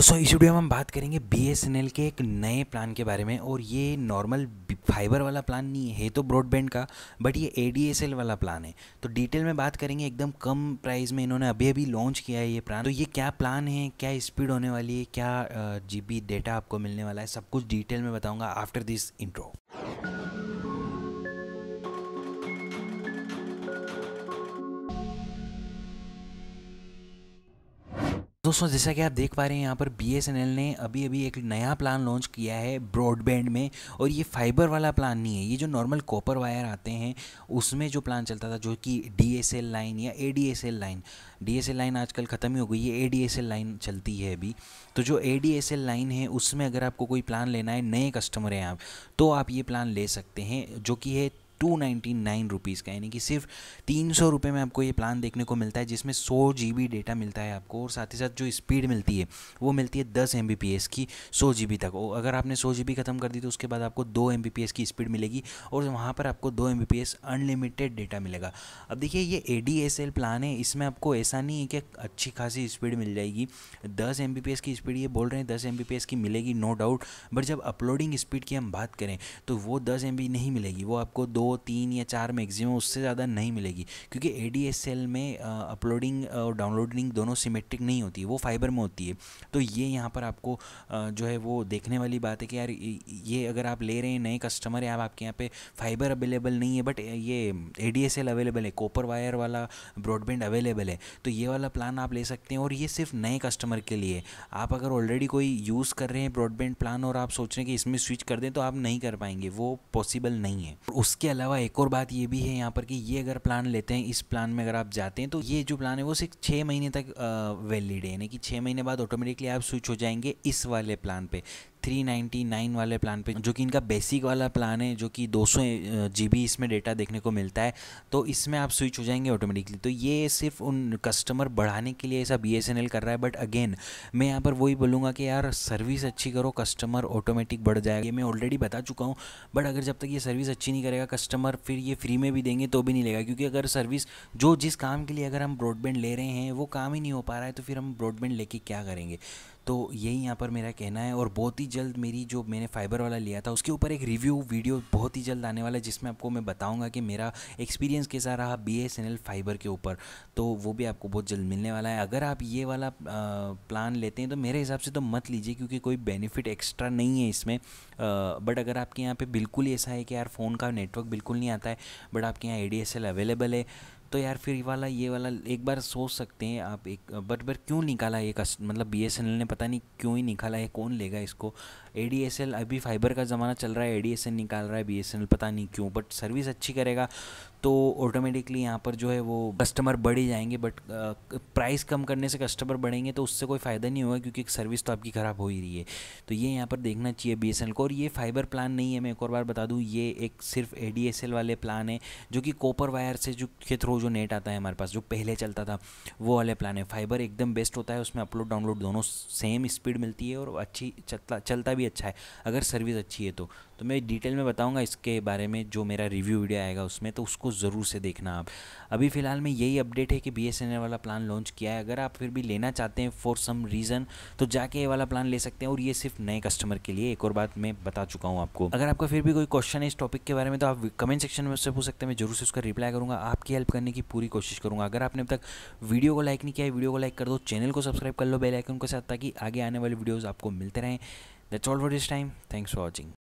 दोस्तों इस वीडियो में हम बात करेंगे बी के एक नए प्लान के बारे में और ये नॉर्मल फाइबर वाला प्लान नहीं है तो ब्रॉडबैंड का बट ये ए वाला प्लान है तो डिटेल में बात करेंगे एकदम कम प्राइस में इन्होंने अभी अभी लॉन्च किया है ये प्लान तो ये क्या प्लान है क्या स्पीड होने वाली है क्या जी डेटा आपको मिलने वाला है सब कुछ डिटेल में बताऊँगा आफ्टर दिस इंट्रो दोस्तों जैसा कि आप देख पा रहे हैं यहाँ पर बी ने अभी अभी एक नया प्लान लॉन्च किया है ब्रॉडबैंड में और ये फाइबर वाला प्लान नहीं है ये जो नॉर्मल कॉपर वायर आते हैं उसमें जो प्लान चलता था जो कि डी लाइन या ए लाइन डी लाइन आजकल ख़त्म ही हो गई है ए लाइन चलती है अभी तो जो ए लाइन है उसमें अगर आपको कोई प्लान लेना है नए कस्टमर हैं आप तो आप ये प्लान ले सकते हैं जो कि है टू नाइन्टी नाइन रुपीज़ का यानी कि सिर्फ तीन सौ रुपये में आपको ये प्लान देखने को मिलता है जिसमें सौ जी बी डेटा मिलता है आपको और साथ ही साथ जो स्पीड मिलती है वो मिलती है दस एम बी पी एस की सौ जी बी तक और अगर आपने सौ जी बी ख़त्म कर दी तो उसके बाद आपको दो एम बी पी एस की स्पीड मिलेगी और वहाँ पर आपको दो M B P S unlimited data मिलेगा अब देखिए ये A D S L plan है इसमें आपको ऐसा नहीं है कि अच्छी खासी स्पीड मिल जाएगी दस एम बी पी एस की स्पीड ये बोल रहे हैं दस एम बी पी एस की मिलेगी नो डाउट बट जब अपलोडिंग स्पीड की हम बात करें तो वो दस एम बी नहीं मिलेगी वो आपको दो तीन या चार मैक्सिमम उससे ज़्यादा नहीं मिलेगी क्योंकि ए में अपलोडिंग और डाउनलोडिंग दोनों सिमेट्रिक नहीं होती वो फाइबर में होती है तो ये यहाँ पर आपको जो है वो देखने वाली बात है कि यार ये अगर आप ले रहे हैं नए कस्टमर हैं आपके यहाँ पे फाइबर अवेलेबल नहीं है बट ये ए अवेलेबल है कॉपर वायर वाला ब्रॉडबैंड अवेलेबल है तो ये वाला प्लान आप ले सकते हैं और ये सिर्फ नए कस्टमर के लिए आप अगर ऑलरेडी कोई यूज़ कर रहे हैं ब्रॉडबैंड प्लान और आप सोच रहे हैं कि इसमें स्विच कर दें तो आप नहीं कर पाएंगे वो पॉसिबल नहीं है उसके अलावा अलावा एक और बात ये भी है यहाँ पर कि ये अगर प्लान लेते हैं इस प्लान में अगर आप जाते हैं तो ये जो प्लान है वो सिर्फ छः महीने तक वैलिड है यानी कि छः महीने बाद ऑटोमेटिकली आप स्विच हो जाएंगे इस वाले प्लान पर थ्री नाइन्टी नाइन वाले प्लान पे जो कि इनका बेसिक वाला प्लान है जो कि दो सौ जी बी इसमें डेटा देखने को मिलता है तो इसमें आप स्विच हो जाएंगे ऑटोमेटिकली तो ये सिर्फ उन कस्टमर बढ़ाने के लिए ऐसा बी एस एन एल कर रहा है बट अगेन मैं यहाँ पर वही बोलूँगा कि यार सर्विस अच्छी करो कस्टमर ऑटोमेटिक बढ़ जाएगा ये मैं ऑलरेडी बता चुका हूँ बट अगर जब तक ये सर्विस अच्छी नहीं करेगा कस्टमर फिर ये फ्री में भी देंगे तो भी नहीं लेगा क्योंकि अगर सर्विस जो जिस काम के लिए अगर हम ब्रॉडबैंड ले रहे हैं वो काम ही नहीं हो पा रहा है तो फिर हम ब्रॉडबैंड लेके क्या करेंगे तो यही यहाँ पर मेरा कहना है और बहुत ही जल्द मेरी जो मैंने फाइबर वाला लिया था उसके ऊपर एक रिव्यू वीडियो बहुत ही जल्द आने वाला है जिसमें आपको मैं बताऊँगा कि मेरा एक्सपीरियंस कैसा रहा बी फाइबर के ऊपर तो वो भी आपको बहुत जल्द मिलने वाला है अगर आप ये वाला प्लान लेते हैं तो मेरे हिसाब से तो मत लीजिए क्योंकि कोई बेनिफिट एक्स्ट्रा नहीं है इसमें बट अगर आपके यहाँ पर बिल्कुल ही ऐसा है कि यार फ़ोन का नेटवर्क बिल्कुल नहीं आता है बट आपके यहाँ ए अवेलेबल है तो यार फिर ये वाला ये वाला एक बार सोच सकते हैं आप एक बट बट क्यों निकाला ये कस्ट मतलब बी ने पता नहीं क्यों ही निकाला है कौन लेगा इसको ए अभी फाइबर का ज़माना चल रहा है ए डी निकाल रहा है बी पता नहीं क्यों बट सर्विस अच्छी करेगा तो ऑटोमेटिकली यहाँ पर जो है वो कस्टमर बढ़ ही जाएंगे बट प्राइस कम करने से कस्टमर बढ़ेंगे तो उससे कोई फ़ायदा नहीं होगा क्योंकि सर्विस तो आपकी ख़राब हो ही रही है तो ये यहाँ पर देखना चाहिए बी को और ये फाइबर प्लान नहीं है मैं एक और बार बता दूँ ये एक सिर्फ ए वाले प्लान है जो कि कॉपर वायर से जो के थ्रू जो नेट आता है हमारे पास जो पहले चलता था वो वाले प्लान है फाइबर एकदम बेस्ट होता है उसमें अपलोड डाउनलोड दोनों सेम स्पीड मिलती है और अच्छी चलता चलता भी अच्छा है अगर सर्विस अच्छी है तो तो मैं डिटेल में बताऊँगा इसके बारे में जो मेरा रिव्यू वीडियो आएगा उसमें तो उसको ज़रूर से देखना आप अभी फ़िलहाल में यही अपडेट है कि बी वाला प्लान लॉन्च किया है अगर आप फिर भी लेना चाहते हैं फॉर सम रीज़न तो जाके ये वाला प्लान ले सकते हैं और ये सिर्फ नए कस्टमर के लिए एक और बात मैं बता चुका हूँ आपको अगर आपका फिर भी कोई क्वेश्चन है इस टॉपिक के बारे में तो आप कमेंट सेक्शन में उससे पूछ सकते हैं मैं जरूर से उसका रिप्लाई करूँगा आपकी हेल्प करने की पूरी कोशिश करूँगा अगर आपने अब तक वीडियो को लाइक नहीं किया है वीडियो को लाइक कर दो चैनल को सब्सक्राइब कर लो बेलाइकन के साथ ताकि आगे आने वाले वीडियोज़ आपको मिलते रहें that's all for this time thanks for watching